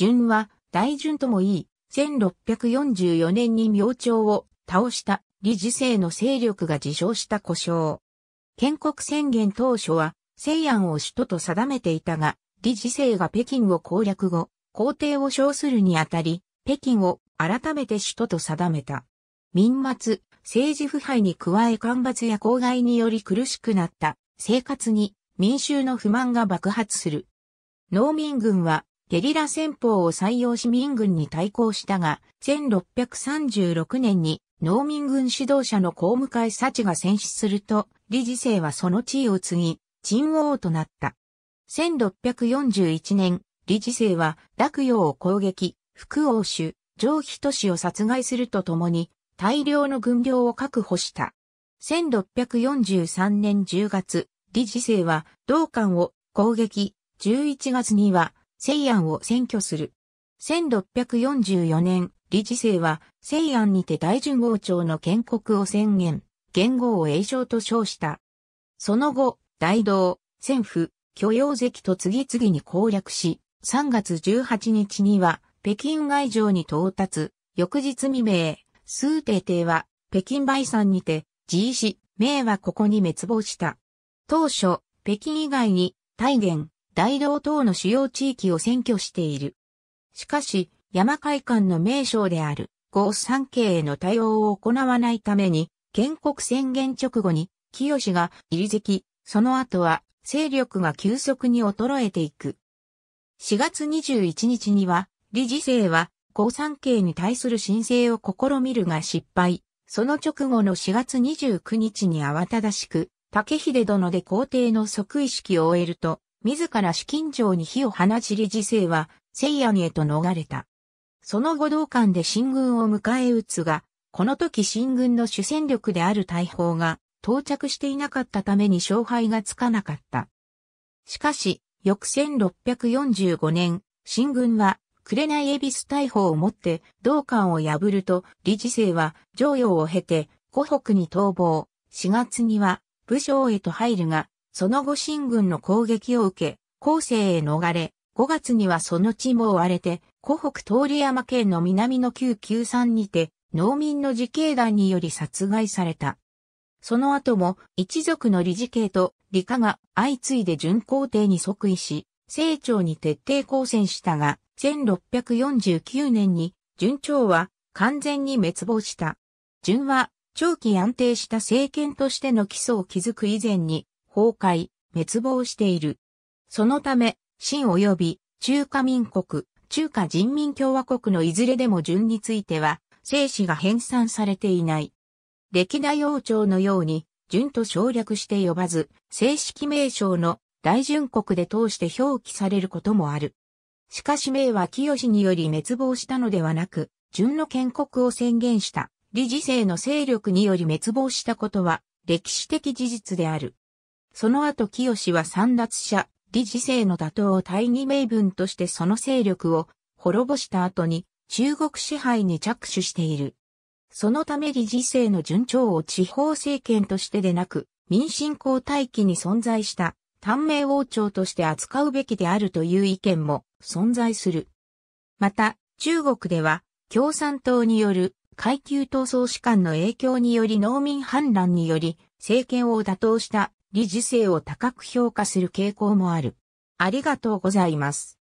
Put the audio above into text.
順は大順ともいい、1644年に明朝を倒した李治政の勢力が自称した故障。建国宣言当初は西安を首都と定めていたが、李治政が北京を攻略後、皇帝を称するにあたり、北京を改めて首都と定めた。民末、政治腐敗に加え干ばつや公害により苦しくなった生活に民衆の不満が爆発する。農民軍はゲリラ戦法を採用し民軍に対抗したが、1636年に農民軍指導者の公務会サチが戦死すると、理事生はその地位を継ぎ、陳王となった。1641年、理事生は洛陽を攻撃、福王主、上飛都市を殺害するとともに、大量の軍量を確保した。1643年10月、理事生は、道館を攻撃、11月には、西安を占拠する。1644年、李治政は西安にて大順王朝の建国を宣言、元号を栄称と称した。その後、大道、政府、許容関と次々に攻略し、3月18日には北京外城に到達、翌日未明、数帝帝は北京梅山にて、自意志、明はここに滅亡した。当初、北京以外に、大元、大道等の主要地域を占拠している。しかし、山会館の名称である合三系への対応を行わないために、建国宣言直後に、清が入籍、その後は勢力が急速に衰えていく。4月21日には、理事生は、合三系に対する申請を試みるが失敗。その直後の4月29日に慌ただしく、竹秀殿で皇帝の即位式を終えると、自ら資金城に火を放ち理事生は、聖夜にへと逃れた。その後道館で新軍を迎え撃つが、この時新軍の主戦力である大砲が到着していなかったために勝敗がつかなかった。しかし、翌1645年、新軍は、紅恵比寿大砲を持って道館を破ると、理事生は常用を経て、湖北に逃亡。4月には、武将へと入るが、その後新軍の攻撃を受け、後世へ逃れ、5月にはその地も追われて、湖北通山県の南の旧旧山にて、農民の自警団により殺害された。その後も、一族の理事系と理科が相次いで巡皇帝に即位し、清朝に徹底抗戦したが、1649年に、順調は完全に滅亡した。順は、長期安定した政権としての基礎を築く以前に、崩壊、滅亡している。そのため、清及び中華民国、中華人民共和国のいずれでも順については、生死が編纂されていない。歴代王朝のように、順と省略して呼ばず、正式名称の大順国で通して表記されることもある。しかし明は清により滅亡したのではなく、順の建国を宣言した理事制の勢力により滅亡したことは歴史的事実である。その後清は三奪者、理事制の打倒を大義名分としてその勢力を滅ぼした後に中国支配に着手している。そのため理事制の順調を地方政権としてでなく、民進交代期に存在した短命王朝として扱うべきであるという意見も存在する。また、中国では共産党による階級闘争士官の影響により農民反乱により政権を打倒した理事性を高く評価する傾向もある。ありがとうございます。